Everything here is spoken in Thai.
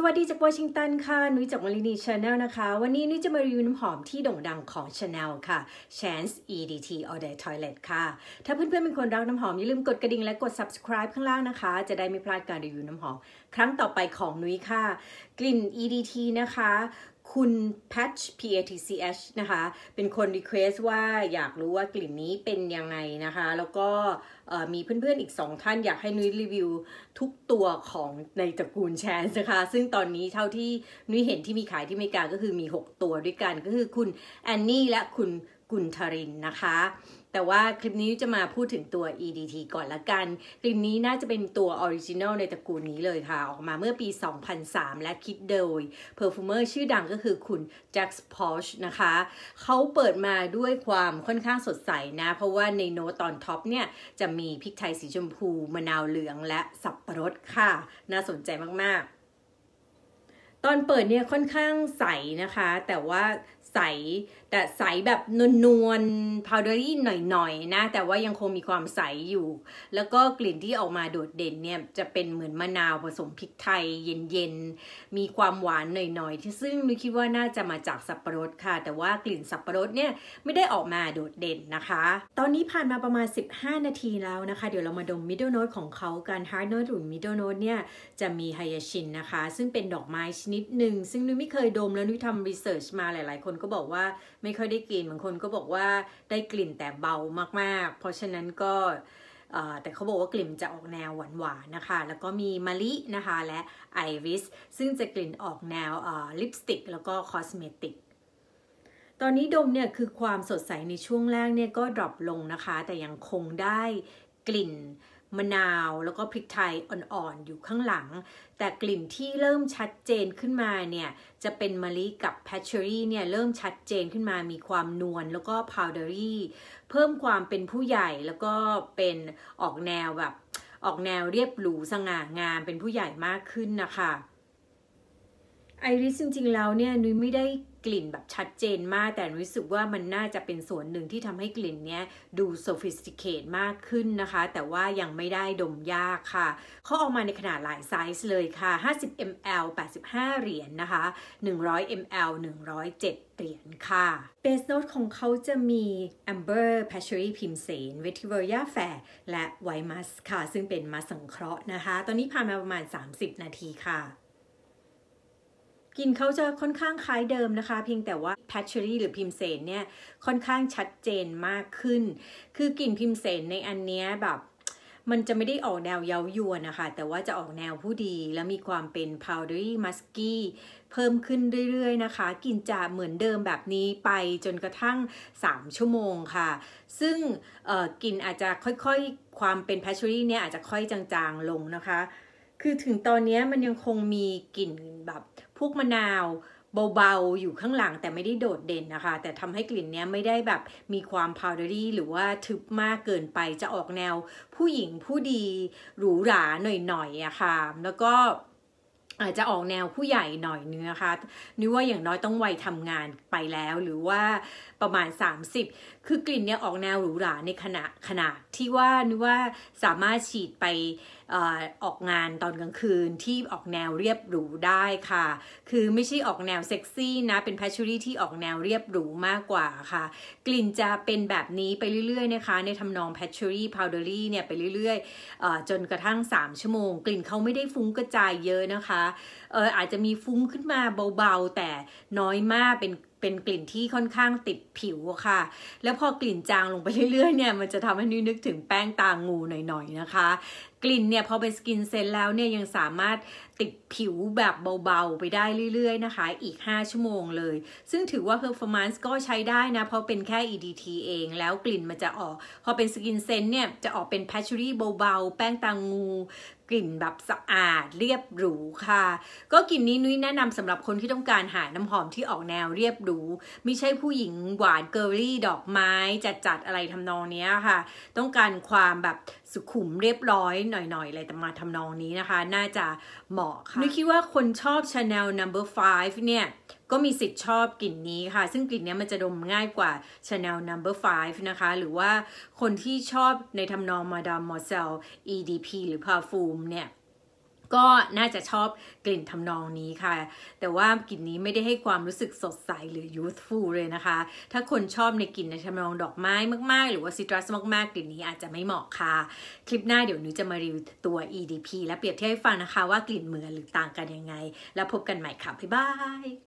สวัสดีจากวอชิงตันค่ะ นุ้ยจากมลินีชาแนลนะคะ วันนี้นุ้ยจะมารีวิวน้ำหอมที่โด่งดังของชาแนลค่ะ Chance EDT All Day Toilet ค่ะ ถ้าเพื่อนๆเป็นคนรักน้ำหอม อย่าลืมกดกระดิ่งและกด subscribe ข้างล่างนะคะ จะได้ไม่พลาดการรีวิวน้ำหอมครั้งต่อไปของนุ้ยค่ะ กลิ่น EDT นะคะคุณ patch P A T C H นะคะ เป็นคนรีเควสว่าอยากรู้ว่ากลิ่นนี้เป็นยังไงนะคะ แล้วก็มีเพื่อนๆ อีกสองท่าน อยากให้นุ้ยรีวิวทุกตัวของในตระกูลแชนนะคะ ซึ่งตอนนี้เท่าที่นุ้ยเห็นที่มีขายที่เมกาก็คือมี 6 ตัวด้วยกันก็คือคุณแอนนี่และคุณกุนทรินนะคะแต่ว่าคลิปนี้จะมาพูดถึงตัว EDT ก่อนละกันคลิปนี้น่าจะเป็นตัวออริจินอลในตระกูลนี้เลยค่ะ ออกมาเมื่อปี 2003 และคิดโดยเพอร์ฟูเมอร์ชื่อดังก็คือคุณแจ็คส์พอชนะคะ เขาเปิดมาด้วยความค่อนข้างสดใสนะ เพราะว่าในโน้ตตอนท็อปเนี่ย จะมีพริกไทยสีชมพูมะนาวเหลืองและสับปะรดค่ะ น่าสนใจมากๆ ตอนเปิดเนี่ยค่อนข้างใสนะคะ แต่ว่าใสแต่ใสแบบนวลๆวเดอรี่หน่อยๆนะแต่ว่ายังคงมีความใสอยู่ แล้วก็กลิ่นที่ออกมาโดดเด่นเนี่ยจะเป็นเหมือนมะนาว ผสมพริกไทยเย็นๆ มีความหวานหน่อยๆที่ซึ่งนุคิดว่าน่าจะมาจากสับประรดค่ะ แต่ว่ากลิ่นสับประรดเนี่ยไม่ได้ออกมาโดดเด่นนะคะ ตอนนี้ผ่านมาประมาณ 15 นาทีแล้วนะคะ เดี๋ยวเรามาดมมิดเดิลโน้ตของเขากันาร์ดโน้ตหรือมิดเดิลโน้ตเนี่ยจะมีไฮยาชินนะคะซึ่งเป็นดอกไม้ชนิดหนึ่งซึ่งนุ้ยไม่เคยดมแล้วนุ้ยทำรีเสิร์ชมาหลายๆคนก็บอกว่าไม่ค่อยได้กลิ่นบางคนก็บอกว่าได้กลิ่นแต่เบามาก ๆ เพราะฉะนั้นก็แต่เขาบอกว่ากลิ่นจะออกแนวหวานๆนะคะ แล้วก็มีมะลินะคะ และไอริสซึ่งจะกลิ่นออกแนวลิปสติก แล้วก็คอสเมติกตอนนี้ดมเนี่ยคือความสดใสในช่วงแรกเนี่ยก็ดรอปลงนะคะ แต่ยังคงได้กลิ่นมะนาว แล้วก็พริกไทยอ่อนๆอยู่ข้างหลัง แต่กลิ่นที่เริ่มชัดเจนขึ้นมาเนี่ย จะเป็นมะลิกับแพชเชอรี่เนี่ย เริ่มชัดเจนขึ้นมามีความนวลแล้วก็พาวเดอรี่เพิ่มความเป็นผู้ใหญ่แล้วก็เป็นออกแนวแบบออกแนวเรียบหรูสง่างามเป็นผู้ใหญ่มากขึ้นนะคะ ไอริสจริงๆแล้วเนี่ยนุ้ยไม่ได้กลิ่นแบบชัดเจนมาก แต่รู้สึกว่ามันน่าจะเป็นส่วนหนึ่งที่ทำให้กลิ่นเนี้ยดูโซฟิสติเคตมากขึ้นนะคะ แต่ว่ายังไม่ได้ดมยากค่ะเขาออกมาในขนาดหลายไซส์เลยค่ะ 50 ml 85 เหรียญนนะคะ 100 ml 107 เหรียญค่ะเบสโนตของเขาจะมี Amber p a t c h e r y พิมเสน v e t i v e r i a Fair และไวมัสค่ะ ซึ่งเป็นมาสังเคราะห์นะคะ ตอนนี้ผ่านมาประมาณ 30 นาทีค่ะกินเขาจะค่อนข้างคล้ายเดิมนะคะ เพียงแต่ว่าแพชเชอรี่หรือพิมเซนเนี่ยค่อนข้างชัดเจนมากขึ้น คือกลิ่นพิมเซนในอันเนี้ยแบบมันจะไม่ได้ออกแนวเย้ายวนนะคะ แต่ว่าจะออกแนวผู้ดีและมีความเป็น powdery musky เพิ่มขึ้นเรื่อยๆนะคะ กินจะเหมือนเดิมแบบนี้ไปจนกระทั่ง 3 ชั่วโมงค่ะ ซึ่งกินอาจจะค่อยๆความเป็น p a s t r y เนี่ยอาจจะค่อยจางๆลงนะคะ คือถึงตอนนี้มันยังคงมีกลิ่นแบบพวกมะนาวเบาๆ อยู่ข้างหลังแต่ไม่ได้โดดเด่นนะคะ แต่ทำให้กลิ่นเนี้ยไม่ได้แบบมีความพาวเดอรี่หรือว่าทึบมากเกินไปจะออกแนวผู้หญิงผู้ดี หรูหราหน่อยๆอะคะ่ะแล้วก็อาจจะออกแนวผู้ใหญ่หน่อยนึงนะคะนึกว่าอย่างน้อยต้องวัยทำงานไปแล้ว หรือว่าประมาณ 30 คือกลิ่นเนี่ยออกแนวหรูหราในขณะขนาดที่ว่านึกว่าสามารถฉีดไปออกงานตอนกลางคืนที่ออกแนวเรียบหรูได้ค่ะ คือไม่ใช่ออกแนวเซ็กซี่นะเป็นแพชชูรี่ที่ออกแนวเรียบหรูมากกว่าค่ะกลิ่นจะเป็นแบบนี้ไปเรื่อยๆ นะคะ ในทำนองแพชชูรี่พาวเดอรี่เนี่ยไปเรื่อยๆจนกระทั่ง 3 ชั่วโมงกลิ่นเขาไม่ได้ฟุ้งกระจายเยอะนะคะะเอออาจจะมีฟุ้งขึ้นมาเบาๆ แต่น้อยมากเป็นเป็นกลิ่นที่ค่อนข้างติดผิวค่ะแล้วพอกลิ่นจางลงไปเรื่อยๆเนี่ยมันจะทำให้นนึกถึงแป้งตางูหน่อยๆนะคะกลิ่นเนี่ยพอเป็นสกินเซนแล้วเนี่ยยังสามารถติดผิวแบบเบาๆไปได้เรื่อยๆนะคะอีก 5 ชั่วโมงเลย ซึ่งถือว่า performance ก็ใช้ได้นะ เพราะเป็นแค่ EDT เองแล้วกลิ่นมันจะออก พอเป็นสกินเซนเนี่ย จะออกเป็น p a t c h ร r y เบาๆ แป้งตางงู กลิ่นแบบสะอาดเรียบหรูค่ะ ก็กลิ่นนี้นุ้ยแนะนำสำหรับคนที่ต้องการหาน้ำหอมที่ออกแนวเรียบหรูไม่ใช่ผู้หญิงหวานเกอร์รี่ดอกไม้จัดจัดอะไรทำนองนี้ค่ะ ต้องการความแบบสุขุมเรียบร้อยหน่อยๆ อะไรแต่มาทำนองนี้นะคะ น่าจะเหมาะค่ะนึกคิดว่าคนชอบ Chanel Number no. 5เนี่ย ก็มีสิทธิ์ชอบกลิ่นนี้ค่ะ ซึ่งกลิ่นนี้มันจะดมง่ายกว่า Chanel Number no. 5นะคะ หรือว่าคนที่ชอบในทำนองมาดามมอเซล EDP หรือ Parfum เนี่ยก็น่าจะชอบกลิ่นทำนองนี้ค่ะ แต่ว่ากลิ่นนี้ไม่ได้ให้ความรู้สึกสดใสหรือ youthful เลยนะคะ ถ้าคนชอบในกลิ่นในทำนองดอกไม้ มากๆ หรือว่าซิตรัสมากๆ กลิ่นนี้อาจจะไม่เหมาะค่ะ คลิปหน้าเดี๋ยวนุ้จะมารีวิวตัว EDP และเปรียบเทียบให้ฟังนะคะว่ากลิ่นเหมือนหรือต่างกันยังไง แล้วพบกันใหม่ค่ะ บ๊ายบาย